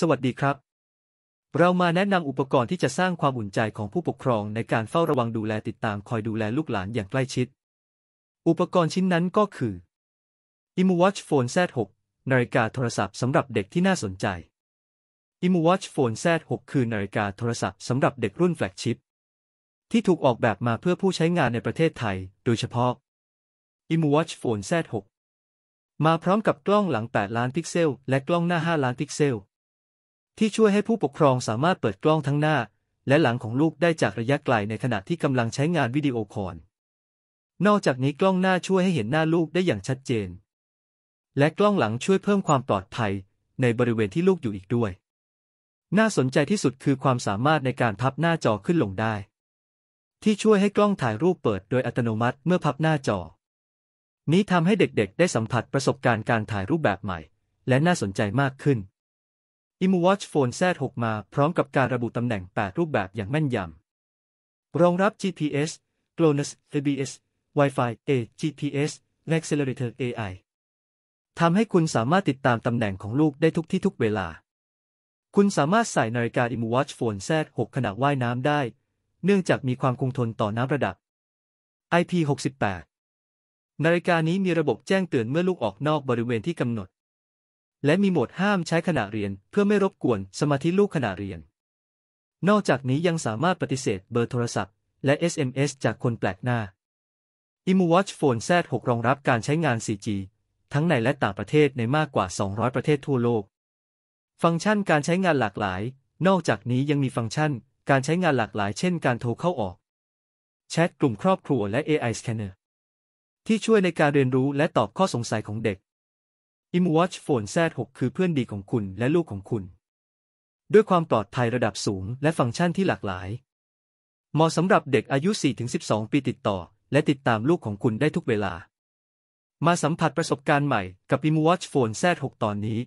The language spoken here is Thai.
สวัสดีครับ เรามาแนะนำอุปกรณ์ที่จะสร้างความอุ่นใจของผู้ปกครองในการเฝ้าระวังดูแลติดตามคอยดูแลลูกหลานอย่างใกล้ชิด อุปกรณ์ชิ้นนั้นก็คือ ImuWatch Phone Z6 นาฬิกาโทรศัพท์สำหรับเด็กที่น่าสนใจ ImuWatch Phone Z6 คือ นาฬิกาโทรศัพท์สำหรับเด็กรุ่นแฟลกชิพที่ถูกออกแบบมาเพื่อผู้ใช้งานในประเทศไทย โดยเฉพาะ ImuWatch Phone Z6 มาพร้อมกับกล้องหลัง 8 ล้านพิกเซลและกล้องหน้า 5 ล้านพิกเซลที่ช่วยให้ผู้ปกครองสามารถเปิดกล้องทั้งหน้าและหลังของลูกได้จากระยะไกลในขณะที่กำลังใช้งานวิดีโอคอลนอกจากนี้กล้องหน้าช่วยให้เห็นหน้าลูกได้อย่างชัดเจน และกล้องหลังช่วยเพิ่มความปลอดภัยในบริเวณที่ลูกอยู่อีกด้วย น่าสนใจที่สุดคือความสามารถในการพับหน้าจอขึ้นลงได้ ที่ช่วยให้กล้องถ่ายรูปเปิดโดยอัตโนมัติเมื่อพับหน้าจอ นี้ทำให้เด็กๆ ได้สัมผัสประสบการณ์การถ่ายรูปแบบใหม่ และน่าสนใจมากขึ้นอิมูวอชโฟนแซด6มาพร้อมกับการระบุตำแหน่ง 8 รูปแบบอย่างแม่นยำ รองรับ GPS GLONASS ABS Wi-Fi A GPS Accelerator AI ทำให้คุณสามารถติดตามตำแหน่งของลูกได้ทุกที่ทุกเวลา คุณสามารถใส่นาฬิกา i m u Watch Phone Z 6ขณะว่ายน้ำได้ เนื่องจากมีความคงทนต่อน้ำระดับ IP68 นาฬิกานี้มีระบบแจ้งเตือนเมื่อลูกออกนอกบริเวณที่กำหนดและมีโหมดห้ามใช้ขณะเรียนเพื่อไม่รบกวนสมาธิลูกขณะเรียน นอกจากนี้ยังสามารถปฏิเสธ เบอร์โทรศัพท์ และ SMS จากคนแปลกหน้า ImuWatch Phone Z6 รองรับการใช้งาน 4G ทั้งในและต่างประเทศในมากกว่า 200 ประเทศทั่วโลก ฟังก์ชันการใช้งานหลากหลาย นอกจากนี้ยังมีฟังก์ชันการใช้งานหลากหลายเช่น การโทรเข้าออก แชทกลุ่มครอบครัวและ AI Scanner ที่ช่วยในการเรียนรู้และตอบข้อสงสัยของเด็กิมวอชโฟนแซด6คือเพื่อนดีของคุณและลูกของคุณ ด้วยความปลอดภัยระดับสูงและฟังก์ชันที่หลากหลาย เหมาะสำหรับเด็กอายุ 4-12 ปีติดต่อ และติดตามลูกของคุณได้ทุกเวลา มาสัมผัสประสบการณ์ใหม่กับ i m w a t c h Phone Z6 ตอนนี้